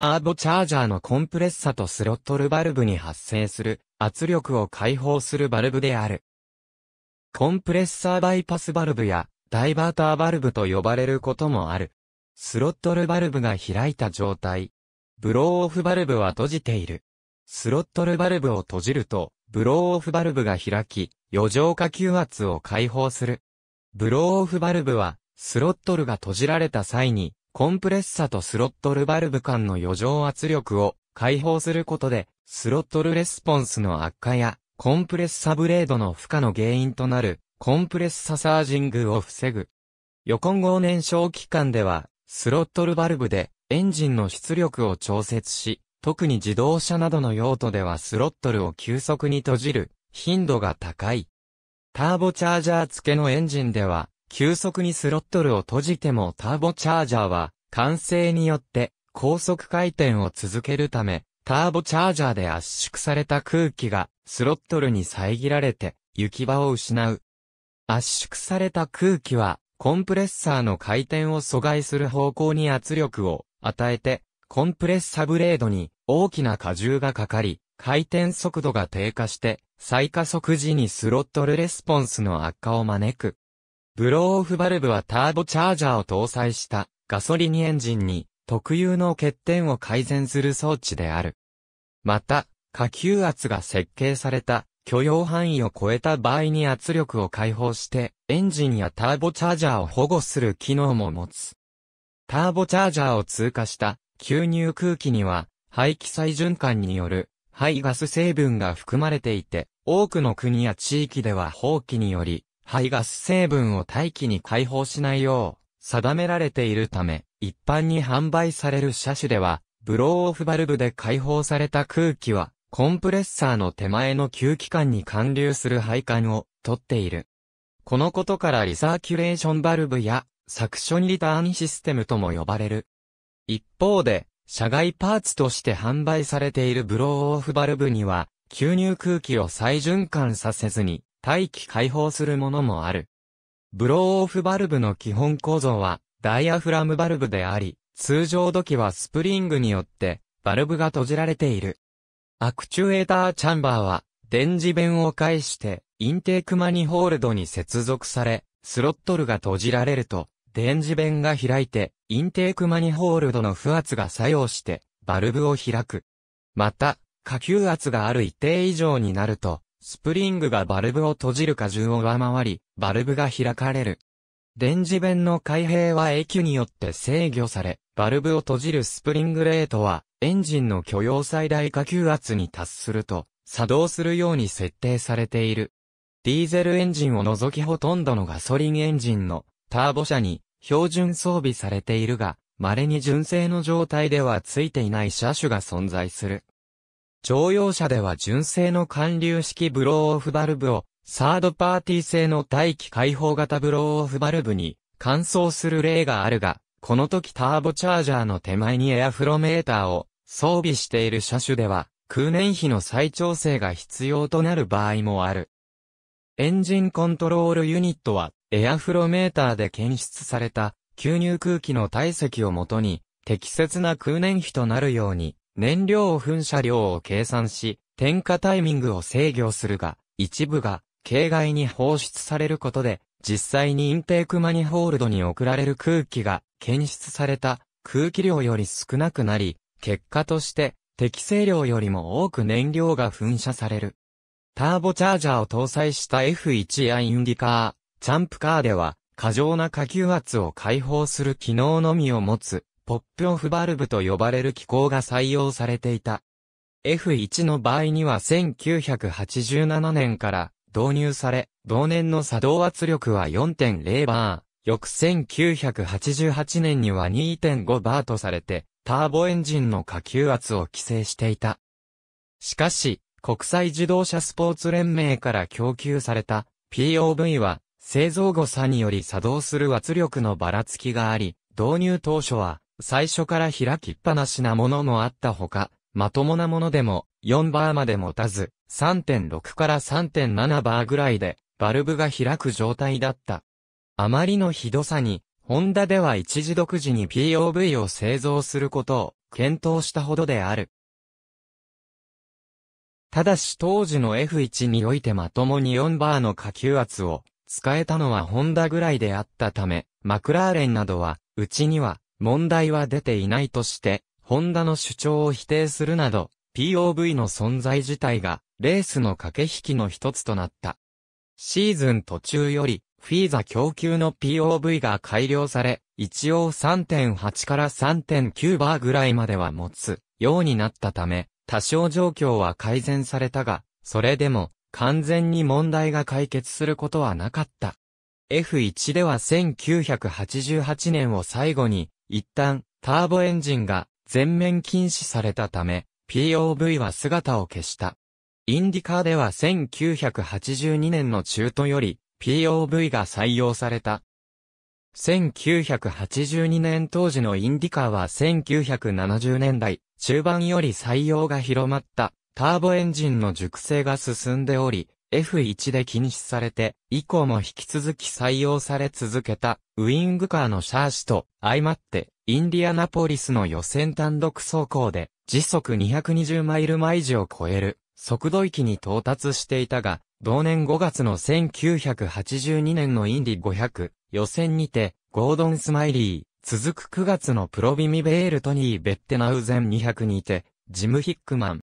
ーボチャージャーのコンプレッサとスロットルバルブに発生する圧力を解放するバルブである。コンプレッサーバイパスバルブやダイバーターバルブと呼ばれることもある。スロットルバルブが開いた状態。ブローオフバルブは閉じている。スロットルバルブを閉じると、ブローオフバルブが開き、余剰下級圧を解放する。ブローオフバルブは、スロットルが閉じられた際に、コンプレッサとスロットルバルブ間の余剰圧力を解放することで、スロットルレスポンスの悪化や、コンプレッサブレードの負荷の原因となる、コンプレッササージングを防ぐ。予混合燃焼期間では、スロットルバルブでエンジンの出力を調節し、特に自動車などの用途ではスロットルを急速に閉じる頻度が高い。ターボチャージャー付けのエンジンでは、急速にスロットルを閉じてもターボチャージャーは、完成によって高速回転を続けるため、ターボチャージャーで圧縮された空気がスロットルに遮られて行き場を失う。圧縮された空気はコンプレッサーの回転を阻害する方向に圧力を与えて、コンプレッサブレードに大きな荷重がかかり、回転速度が低下して、再加速時にスロットルレスポンスの悪化を招く。ブローオフバルブはターボチャージャーを搭載したガソリンエンジンに特有の欠点を改善する装置である。また、下級圧が設計された許容範囲を超えた場合に圧力を解放してエンジンやターボチャージャーを保護する機能も持つ。ターボチャージャーを通過した吸入空気には排気再循環による排ガス成分が含まれていて、多くの国や地域では放棄により排ガス成分を大気に解放しないよう、定められているため、一般に販売される車種では、ブローオフバルブで解放された空気は、コンプレッサーの手前の吸気管に貫流する配管を取っている。このことからリサーキュレーションバルブやサクションリターンシステムとも呼ばれる。一方で、社外パーツとして販売されているブローオフバルブには、吸入空気を再循環させずに、大気解放するものもある。ブローオフバルブの基本構造は、ダイアフラムバルブであり、通常土器はスプリングによって、バルブが閉じられている。アクチュエーターチャンバーは、電磁弁を介して、インテークマニホールドに接続され、スロットルが閉じられると、電磁弁が開いて、インテークマニホールドの負圧が作用して、バルブを開く。また、下級圧がある一定以上になると、スプリングがバルブを閉じる荷重を上回り、バルブが開かれる。電磁弁の開閉は液によって制御され、バルブを閉じるスプリングレートは、エンジンの許容最大下級圧に達すると、作動するように設定されている。ディーゼルエンジンを除きほとんどのガソリンエンジンのターボ車に標準装備されているが、稀に純正の状態ではついていない車種が存在する。乗用車では純正の管流式ブローオフバルブを、サードパーティー製の大気開放型ブローオフバルブに換装する例があるが、この時ターボチャージャーの手前にエアフロメーターを装備している車種では、空燃費の再調整が必要となる場合もある。エンジンコントロールユニットは、エアフロメーターで検出された、吸入空気の体積をもとに、適切な空燃費となるように、燃料噴射量を計算し、点火タイミングを制御するが、一部が、境外に放出されることで、実際にインテークマニホールドに送られる空気が検出された空気量より少なくなり、結果として適正量よりも多く燃料が噴射される。ターボチャージャーを搭載した F1i インディカー、チャンプカーでは過剰な下級圧を解放する機能のみを持つポップオフバルブと呼ばれる機構が採用されていた。F1 の場合には1987年から導入され、同年の作動圧力は4.0バー、翌1988年には2.5バーとされて、ターボエンジンの下級圧を規制していた。しかし、国際自動車スポーツ連盟から供給された POV は製造誤差により作動する圧力のばらつきがあり、導入当初は最初から開きっぱなしなものもあったほか、まともなものでも、4バーまで持たず、3.6から3.7バーぐらいで、バルブが開く状態だった。あまりのひどさに、ホンダでは一時独自に POV を製造することを検討したほどである。ただし当時の F1 においてまともに4バーの下級圧を使えたのはホンダぐらいであったため、マクラーレンなどは、うちには問題は出ていないとして、ホンダの主張を否定するなど、POV の存在自体が、レースの駆け引きの一つとなった。シーズン途中より、フィーザ供給の POV が改良され、一応3.8から3.9バーぐらいまでは持つようになったため、多少状況は改善されたが、それでも完全に問題が解決することはなかった。F1 では1988年を最後に一旦、ターボエンジンが全面禁止されたため、POV は姿を消した。インディカーでは1982年の中途より POV が採用された。1982年当時のインディカーは1970年代中盤より採用が広まったターボエンジンの熟成が進んでおり、F1 で禁止されて、以降も引き続き採用され続けた、ウィングカーのシャーシと、相まって、インディアナポリスの予選単独走行で、時速220マイル毎時を超える、速度域に到達していたが、同年5月の1982年のインディ500予選にて、ゴードン・スマイリー、続く9月のプロビミベール・トニー・ベッテナウゼン200にて、ジム・ヒックマン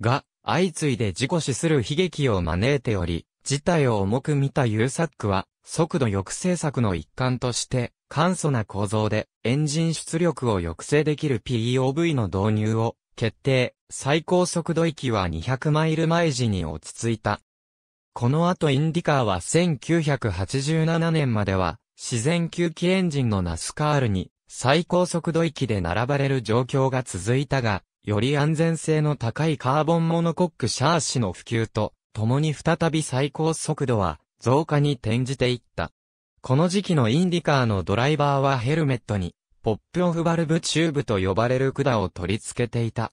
が相次いで事故死する悲劇を招いており、事態を重く見たユーサックは、速度抑制策の一環として、簡素な構造でエンジン出力を抑制できる POV の導入を決定、最高速度域は200マイル毎時に落ち着いた。この後インディカーは1987年までは自然吸気エンジンのナスカールに最高速度域で並ばれる状況が続いたが、より安全性の高いカーボンモノコックシャーシの普及と、共に再び最高速度は増加に転じていった。この時期のインディカーのドライバーはヘルメットに、ポップオフバルブチューブと呼ばれる管を取り付けていた。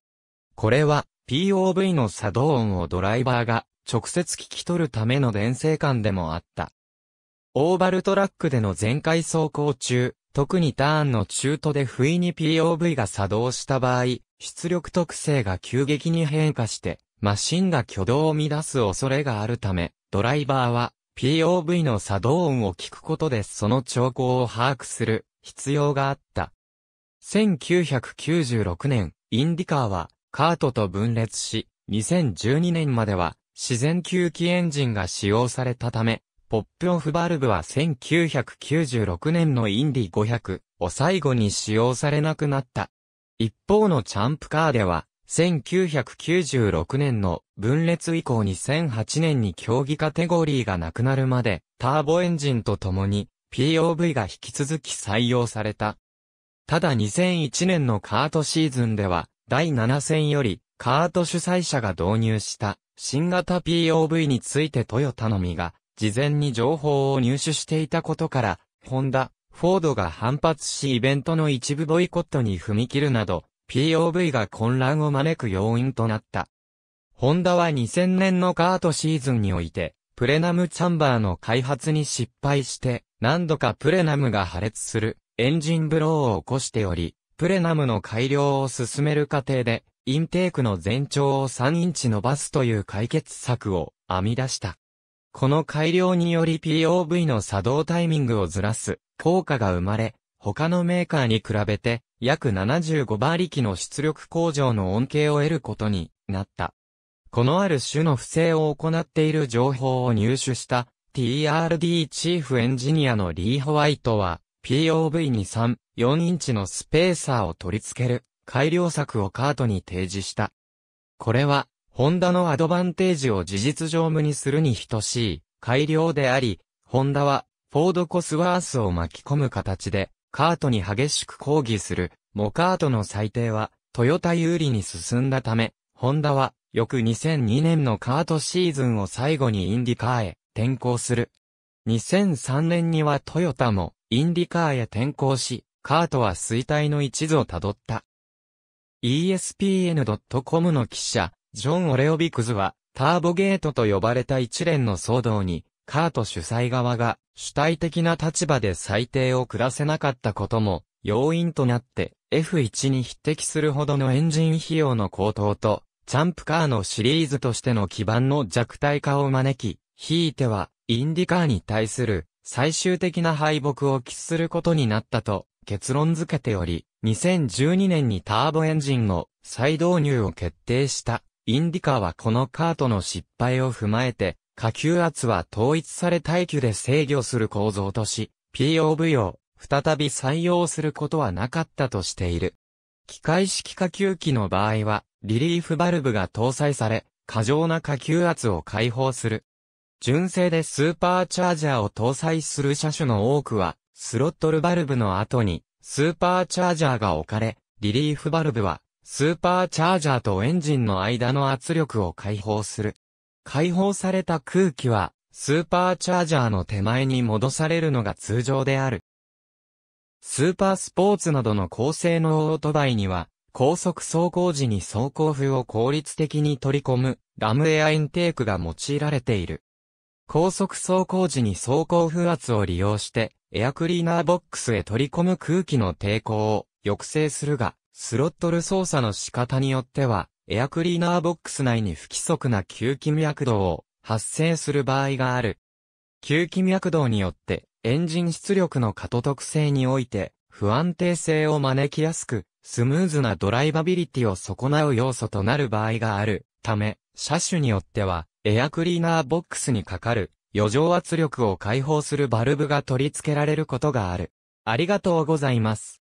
これは、POV の作動音をドライバーが直接聞き取るための伝声感でもあった。オーバルトラックでの全開走行中、特にターンの中途で不意に POV が作動した場合、出力特性が急激に変化して、マシンが挙動を乱す恐れがあるため、ドライバーは POV の作動音を聞くことでその兆候を把握する必要があった。1996年、インディカーはカートと分裂し、2012年までは自然吸気エンジンが使用されたため、ポップオフバルブは1996年のインディ500を最後に使用されなくなった。一方のチャンプカーでは、1996年の分裂以降に2008年に競技カテゴリーがなくなるまで、ターボエンジンとともに POV が引き続き採用された。ただ2001年のカートシーズンでは、第7戦よりカート主催者が導入した新型 POV についてトヨタのみが事前に情報を入手していたことから、ホンダ、フォードが反発しイベントの一部ボイコットに踏み切るなど、POV が混乱を招く要因となった。ホンダは2000年のカートシーズンにおいて、プレナムチャンバーの開発に失敗して、何度かプレナムが破裂するエンジンブローを起こしており、プレナムの改良を進める過程で、インテークの全長を3インチ伸ばすという解決策を編み出した。この改良により POV の作動タイミングをずらす効果が生まれ、他のメーカーに比べて約75馬力の出力向上の恩恵を得ることになった。このある種の不正を行っている情報を入手した TRD チーフエンジニアのリー・ホワイトは POV に3、4インチのスペーサーを取り付ける改良策をカートに提示した。これはホンダのアドバンテージを事実上無にするに等しい改良であり、ホンダはフォード・コスワースを巻き込む形でカートに激しく抗議するモカートの裁定はトヨタ有利に進んだため、ホンダは翌2002年のカートシーズンを最後にインディカーへ転向する。2003年にはトヨタもインディカーへ転向し、カートは衰退の一途をたどった。ESPN.com の記者、ジョン・オレオビクズは、ターボゲートと呼ばれた一連の騒動に、カート主催側が主体的な立場で裁定を下せなかったことも要因となって F1 に匹敵するほどのエンジン費用の高騰とチャンプカーのシリーズとしての基盤の弱体化を招き、ひいてはインディカーに対する最終的な敗北を喫することになったと結論付けており、2012年にターボエンジンの再導入を決定した。インディカはこのカートの失敗を踏まえて、下級圧は統一され耐久で制御する構造とし、POV を再び採用することはなかったとしている。機械式下級機の場合は、リリーフバルブが搭載され、過剰な下級圧を解放する。純正でスーパーチャージャーを搭載する車種の多くは、スロットルバルブの後に、スーパーチャージャーが置かれ、リリーフバルブはスーパーチャージャーとエンジンの間の圧力を解放する。解放された空気は、スーパーチャージャーの手前に戻されるのが通常である。スーパースポーツなどの高性能オートバイには、高速走行時に走行風を効率的に取り込む、ラムエアインテークが用いられている。高速走行時に走行風圧を利用して、エアクリーナーボックスへ取り込む空気の抵抗を抑制するが、スロットル操作の仕方によっては、エアクリーナーボックス内に不規則な吸気脈動を発生する場合がある。吸気脈動によって、エンジン出力の過渡特性において、不安定性を招きやすく、スムーズなドライバビリティを損なう要素となる場合があるため、車種によっては、エアクリーナーボックスにかかる余剰圧力を解放するバルブが取り付けられることがある。ありがとうございます。